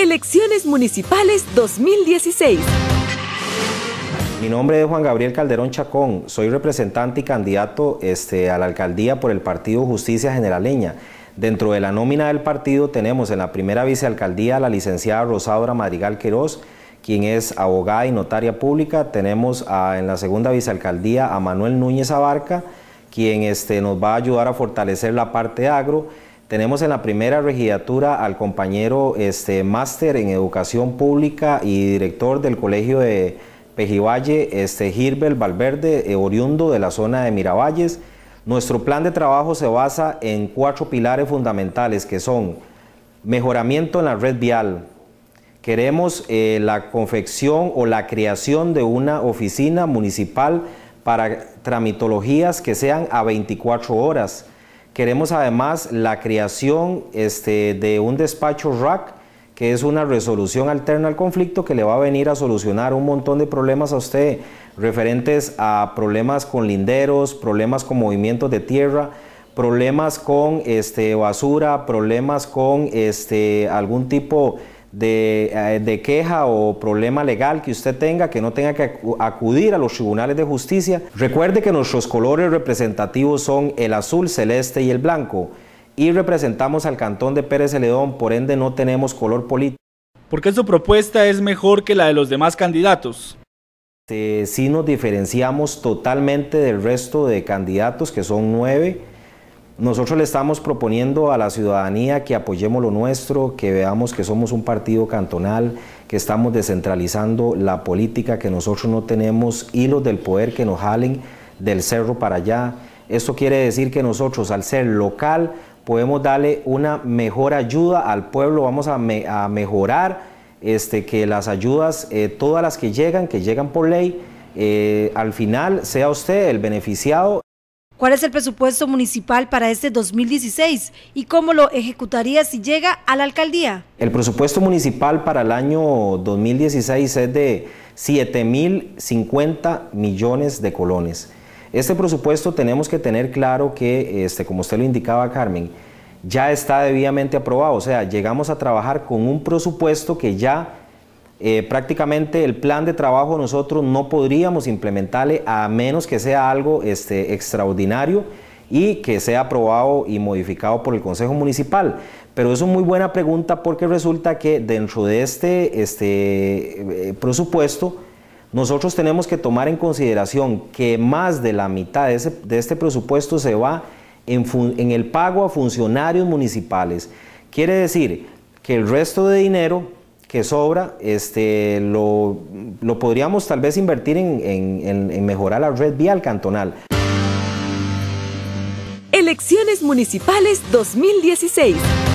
Elecciones Municipales 2016. Mi nombre es Juan Gabriel Calderón Chacón, soy representante y candidato este, a la alcaldía por el partido Justicia Generaleña. Dentro de la nómina del partido tenemos en la primera vicealcaldía a la licenciada Rosaura Madrigal Queroz, quien es abogada y notaria pública. Tenemos en la segunda vicealcaldía a Manuel Núñez Abarca, quien este, nos va a ayudar a fortalecer la parte agro tenemos en la primera regidatura al compañero este, máster en educación pública y director del Colegio de Pejivalle, este, Valverde, eh, oriundo de la zona de Miravalles. Nuestro plan de trabajo se basa en cuatro pilares fundamentales que son mejoramiento en la red vial. Queremos eh, la confección o la creación de una oficina municipal para tramitologías que sean a 24 horas Queremos además la creación este, de un despacho RAC, que es una resolución alterna al conflicto que le va a venir a solucionar un montón de problemas a usted, referentes a problemas con linderos, problemas con movimientos de tierra, problemas con este, basura, problemas con este, algún tipo de eh, de, queja o problema legal que usted tenga, que no tenga que acudir a los tribunales de justicia. Recuerde que nuestros colores representativos son el azul, celeste y el blanco, y representamos al cantón de Pérez Celedón, por ende no tenemos color político. ¿Por qué su propuesta es mejor que la de los demás candidatos? Eh, si nos diferenciamos totalmente del resto de candidatos, que son nueve nosotros le estamos proponiendo a la ciudadanía que apoyemos lo nuestro, que veamos que somos un partido cantonal, que estamos descentralizando la política, que nosotros no tenemos hilos del poder que nos jalen del cerro para allá. Esto quiere decir que nosotros al ser local podemos darle una mejor ayuda al pueblo, vamos a, mejorar este, que las ayudas, eh, todas las que llegan, que llegan por ley, eh, al final sea usted el beneficiado. ¿Cuál es el presupuesto municipal para este 2016 y cómo lo ejecutaría si llega a la alcaldía? El presupuesto municipal para el año 2016 es de 7.050 millones de colones. Este presupuesto tenemos que tener claro que, este, como usted lo indicaba Carmen, ya está debidamente aprobado, o sea, llegamos a trabajar con un presupuesto que ya eh, prácticamente el plan de trabajo nosotros no podríamos implementarle a menos que sea algo este, extraordinario y que sea aprobado y modificado por el Consejo Municipal. Pero es una muy buena pregunta porque resulta que dentro de este, este eh, presupuesto nosotros tenemos que tomar en consideración que más de la mitad de, este presupuesto se va en, en el pago a funcionarios municipales. Quiere decir que el resto de dinero que sobra, este, lo, podríamos tal vez invertir en, en mejorar la red vial cantonal. Elecciones Municipales 2016.